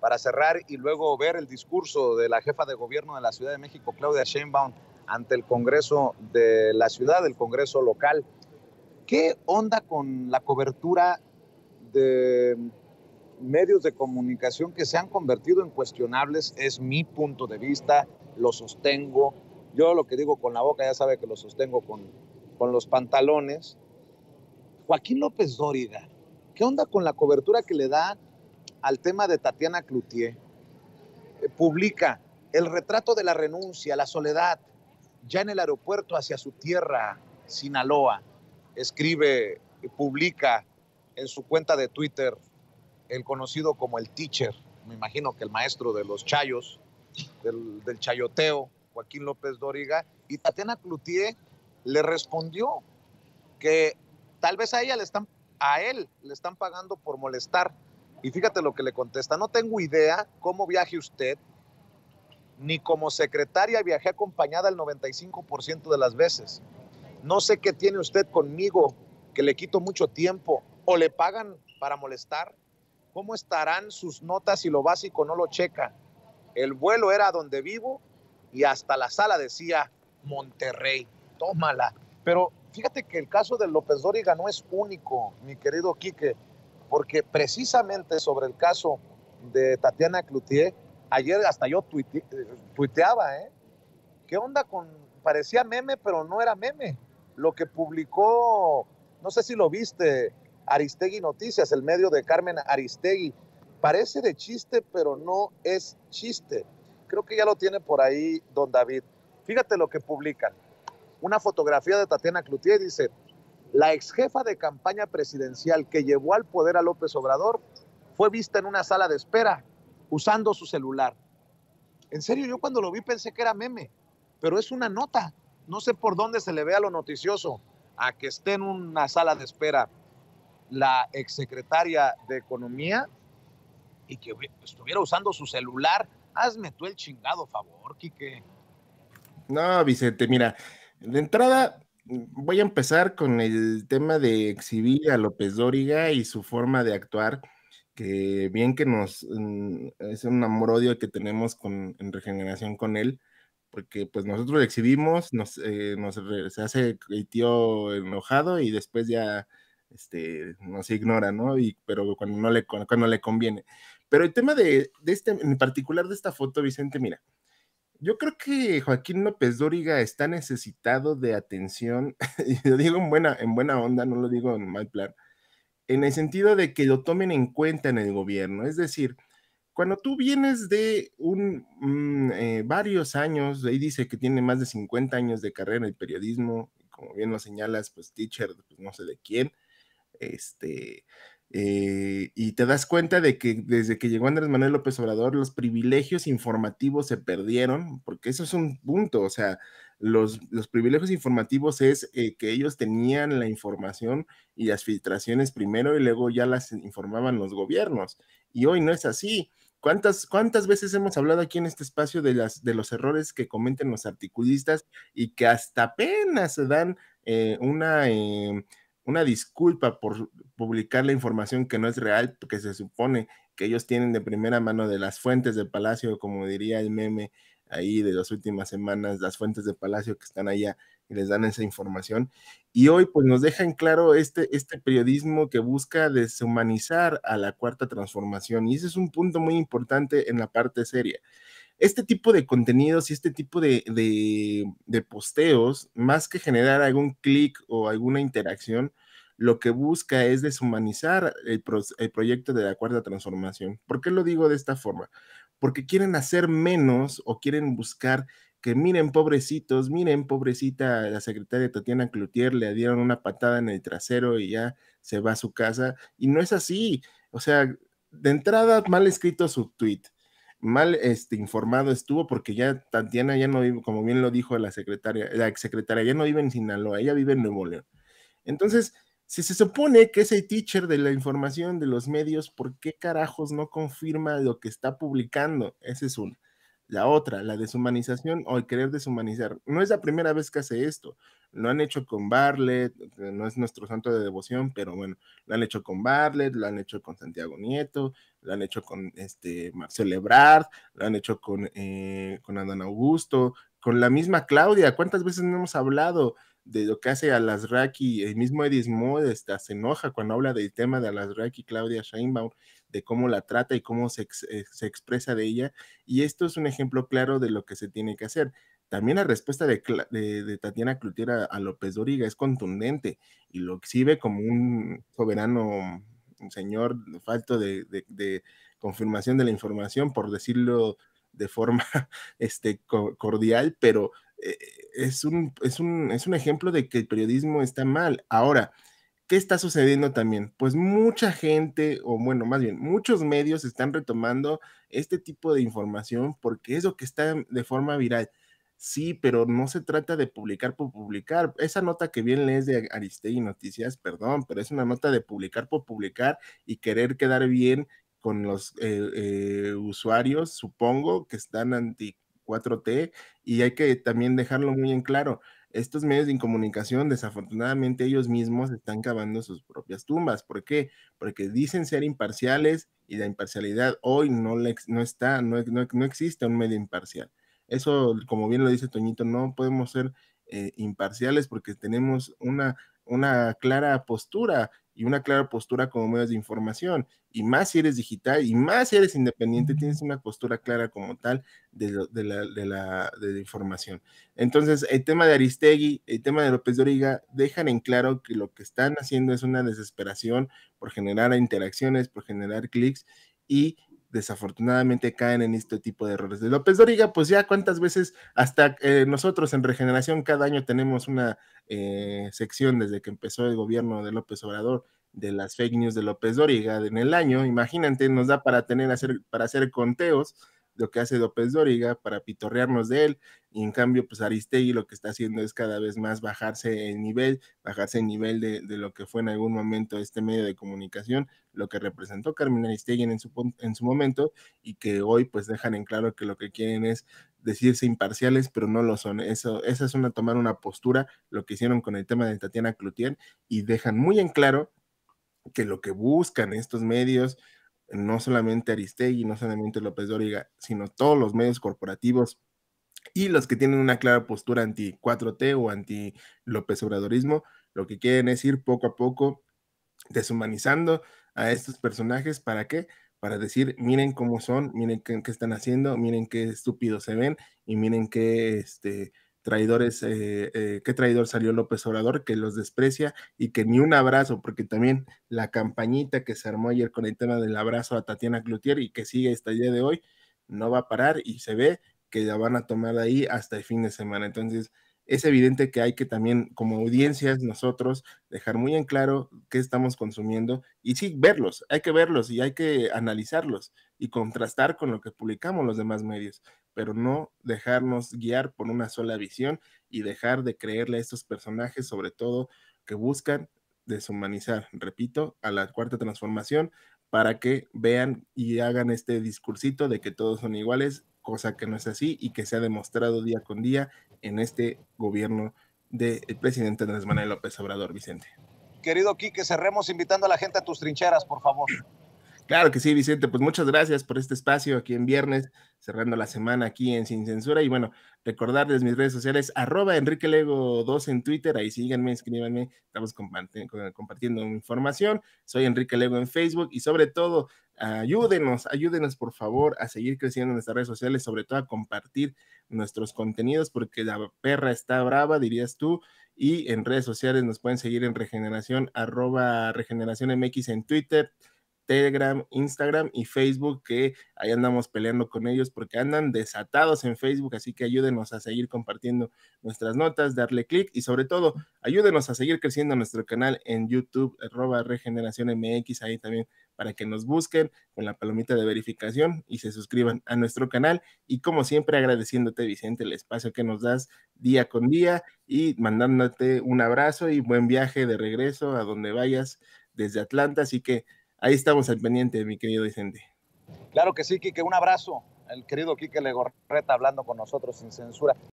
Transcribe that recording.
para cerrar y luego ver el discurso de la jefa de gobierno de la Ciudad de México, Claudia Sheinbaum, ante el Congreso de la ciudad, el Congreso local. ¿Qué onda con la cobertura de medios de comunicación que se han convertido en cuestionables? Es mi punto de vista, lo sostengo. Yo lo que digo con la boca ya sabe que lo sostengo con, con los pantalones. Joaquín López Dóriga, ¿qué onda con la cobertura que le da al tema de Tatiana Cloutier, eh, publica el retrato de la renuncia, la soledad, ya en el aeropuerto hacia su tierra, Sinaloa. Escribe, publica en su cuenta de Twitter el conocido como el teacher, me imagino que el maestro de los chayos, del, chayoteo, Joaquín López Doriga, y Tatiana Cloutier le respondió que tal vez a ella le están, a él le están pagando por molestar y fíjate lo que le contesta, no tengo idea cómo viaje usted, ni como secretaria viajé acompañada el 95% de las veces. No sé qué tiene usted conmigo, que le quito mucho tiempo, o le pagan para molestar. ¿Cómo estarán sus notas si lo básico no lo checa? El vuelo era donde vivo y hasta la sala decía Monterrey. Tómala. Pero fíjate que el caso de López Dóriga no es único, mi querido Quique porque precisamente sobre el caso de Tatiana Cloutier, ayer hasta yo tuiteaba, ¿eh? ¿Qué onda con.? Parecía meme, pero no era meme. Lo que publicó, no sé si lo viste, Aristegui Noticias, el medio de Carmen Aristegui. Parece de chiste, pero no es chiste. Creo que ya lo tiene por ahí don David. Fíjate lo que publican. Una fotografía de Tatiana Cloutier dice, la ex jefa de campaña presidencial que llevó al poder a López Obrador fue vista en una sala de espera usando su celular. En serio, yo cuando lo vi pensé que era meme, pero es una nota. No sé por dónde se le vea lo noticioso a que esté en una sala de espera la exsecretaria de Economía y que estuviera usando su celular. Hazme tú el chingado favor, Quique. No, Vicente, mira, de entrada, voy a empezar con el tema de exhibir a López Dóriga y su forma de actuar, que bien que nos mm, es un amor-odio que tenemos con, en regeneración con él, porque pues nosotros exhibimos, nos, eh, se hace el tío enojado y después ya este, nos ignora, ¿no? Y, pero cuando no le, cuando le conviene. Pero el tema de, de este, en particular de esta foto, Vicente, mira, yo creo que Joaquín López Dóriga está necesitado de atención, y lo digo en buena, en buena onda, no lo digo en mal plan, en el sentido de que lo tomen en cuenta en el gobierno. Es decir, cuando tú vienes de un, mm, eh, varios años, ahí dice que tiene más de 50 años de carrera en el periodismo, como bien lo señalas, pues teacher, pues, no sé de quién, este, eh, y te das cuenta de que desde que llegó Andrés Manuel López Obrador, los privilegios informativos se perdieron, porque eso es un punto, o sea, los, los privilegios informativos es eh, que ellos tenían la información y las filtraciones primero y luego ya las informaban los gobiernos. Y hoy no es así. ¿Cuántas, ¿Cuántas veces hemos hablado aquí en este espacio de, las, de los errores que cometen los articulistas y que hasta apenas se dan eh, una em, una disculpa por publicar la información que no es real, que se supone que ellos tienen de primera mano de las fuentes de Palacio, como diría el meme ahí de las últimas semanas, las fuentes de Palacio que están allá y les dan esa información. Y hoy pues nos dejan claro este, este periodismo que busca deshumanizar a la cuarta transformación. Y ese es un punto muy importante en la parte seria. Este tipo de contenidos y este tipo de, de, de posteos, más que generar algún clic o alguna interacción, lo que busca es deshumanizar el, proyecto de la cuarta transformación. ¿Por qué lo digo de esta forma? Porque quieren hacer menos o quieren buscar que miren pobrecitos, miren pobrecita, la secretaria Tatiana Cloutier le dieron una patada en el trasero y ya se va a su casa. Y no es así. O sea, de entrada, mal escrito su tweet, mal este, informado estuvo porque ya Tatiana ya no vive, como bien lo dijo la secretaria, la secretaria ya no vive en Sinaloa, ella vive en Nuevo León. Entonces, si se supone que ese teacher de la información de los medios, ¿por qué carajos no confirma lo que está publicando? Esa es una. La otra, la deshumanización o el querer deshumanizar. No es la primera vez que hace esto. Lo han hecho con Barlet, eh, no es nuestro santo de devoción, pero bueno, lo han hecho con Barlet, lo han hecho con Santiago Nieto, lo han hecho con este Marcel Ebrard, lo han hecho con, eh, con Adán Augusto, con la misma Claudia. ¿Cuántas veces no hemos hablado? de lo que hace Alasraki, el mismo Edis Mood este, se enoja cuando habla del tema de Alasraki, Claudia Scheinbaum, de cómo la trata y cómo eh, se, expresa de ella. Y esto es un ejemplo claro de lo que se tiene que hacer. También la respuesta de, Tatiana Clutiera a, López Doriga es contundente y lo exhibe como un soberano un señor falto de, confirmación de la información, por decirlo de forma este, cordial, pero eh, es un, es, un, ejemplo de que el periodismo está mal. Ahora, ¿qué está sucediendo también? Pues mucha gente, o bueno, más bien, muchos medios están retomando este tipo de información porque es lo que está de forma viral. Sí, pero no se trata de publicar por publicar. Esa nota que bien lees de Aristegui Noticias, perdón, pero es una nota de publicar por publicar y querer quedar bien con los eh, eh, usuarios, supongo, que están anti 4T y hay que también dejarlo muy en claro. Estos medios de incomunicación, desafortunadamente, ellos mismos están cavando sus propias tumbas. ¿Por qué? Porque dicen ser imparciales y la imparcialidad hoy no, no está, no, existe un medio imparcial. Eso, como bien lo dice Toñito, no podemos ser eh, imparciales porque tenemos una, una clara postura y una clara postura como medios de información, y más si eres digital, y más si eres independiente, tienes una postura clara como tal de, la, de, la, información. Entonces, el tema de Aristegui, el tema de López de Origa, dejan en claro que lo que están haciendo es una desesperación por generar interacciones, por generar clics, y desafortunadamente caen en este tipo de errores. De López Doriga, pues ya cuántas veces, hasta eh, nosotros en Regeneración cada año tenemos una eh, sección desde que empezó el gobierno de López Obrador de las fake news de López Dóriga en el año, imagínate, nos da para tener hacer para hacer conteos lo que hace López Dóriga para pitorrearnos de él, y en cambio, pues Aristegui lo que está haciendo es cada vez más bajarse el nivel, bajarse el nivel de, de lo que fue en algún momento este medio de comunicación, lo que representó Carmen Aristegui en su, en su momento, y que hoy pues dejan en claro que lo que quieren es decirse imparciales, pero no lo son. Eso, esa es una tomar una postura, lo que hicieron con el tema de Tatiana Cloutier, y dejan muy en claro que lo que buscan estos medios, no solamente Aristegui, no solamente López Dóriga, sino todos los medios corporativos y los que tienen una clara postura anti 4T o anti López Obradorismo, lo que quieren es ir poco a poco deshumanizando a estos personajes. ¿Para qué? Para decir, miren cómo son, miren qué, están haciendo, miren qué estúpidos se ven y miren qué este, traidores, eh, eh, qué traidor salió López Obrador, que los desprecia y que ni un abrazo, porque también la campañita que se armó ayer con el tema del abrazo a Tatiana Cloutier y que sigue hasta el día de hoy, no va a parar y se ve que la van a tomar ahí hasta el fin de semana. Entonces, es evidente que hay que también, como audiencias, nosotros dejar muy en claro qué estamos consumiendo y sí, verlos, hay que verlos y hay que analizarlos y contrastar con lo que publicamos los demás medios, pero no dejarnos guiar por una sola visión y dejar de creerle a estos personajes, sobre todo que buscan deshumanizar, repito, a la cuarta transformación para que vean y hagan este discursito de que todos son iguales cosa que no es así y que se ha demostrado día con día en este gobierno del presidente Andrés Manuel López Obrador, Vicente. Querido Quique, cerremos invitando a la gente a tus trincheras, por favor. Claro que sí, Vicente. Pues muchas gracias por este espacio aquí en viernes, cerrando la semana aquí en Sin Censura. Y bueno, recordarles mis redes sociales, arroba Enrique Lego 2 en Twitter. Ahí síganme, escríbanme. Estamos compartiendo información. Soy Enrique Lego en Facebook y sobre todo, ayúdenos, ayúdenos por favor a seguir creciendo en nuestras redes sociales, sobre todo a compartir nuestros contenidos, porque la perra está brava, dirías tú. Y en redes sociales nos pueden seguir en regeneración, arroba regeneración MX en Twitter Telegram, Instagram y Facebook, que ahí andamos peleando con ellos porque andan desatados en Facebook, así que ayúdenos a seguir compartiendo nuestras notas, darle clic y sobre todo ayúdenos a seguir creciendo nuestro canal en YouTube, arroba Regeneración MX, ahí también para que nos busquen con la palomita de verificación y se suscriban a nuestro canal. Y como siempre, agradeciéndote, Vicente, el espacio que nos das día con día y mandándote un abrazo y buen viaje de regreso a donde vayas desde Atlanta. Así que ahí estamos al pendiente, mi querido Vicente. Claro que sí, Quique, un abrazo. El querido Quique Legorreta hablando con nosotros sin censura.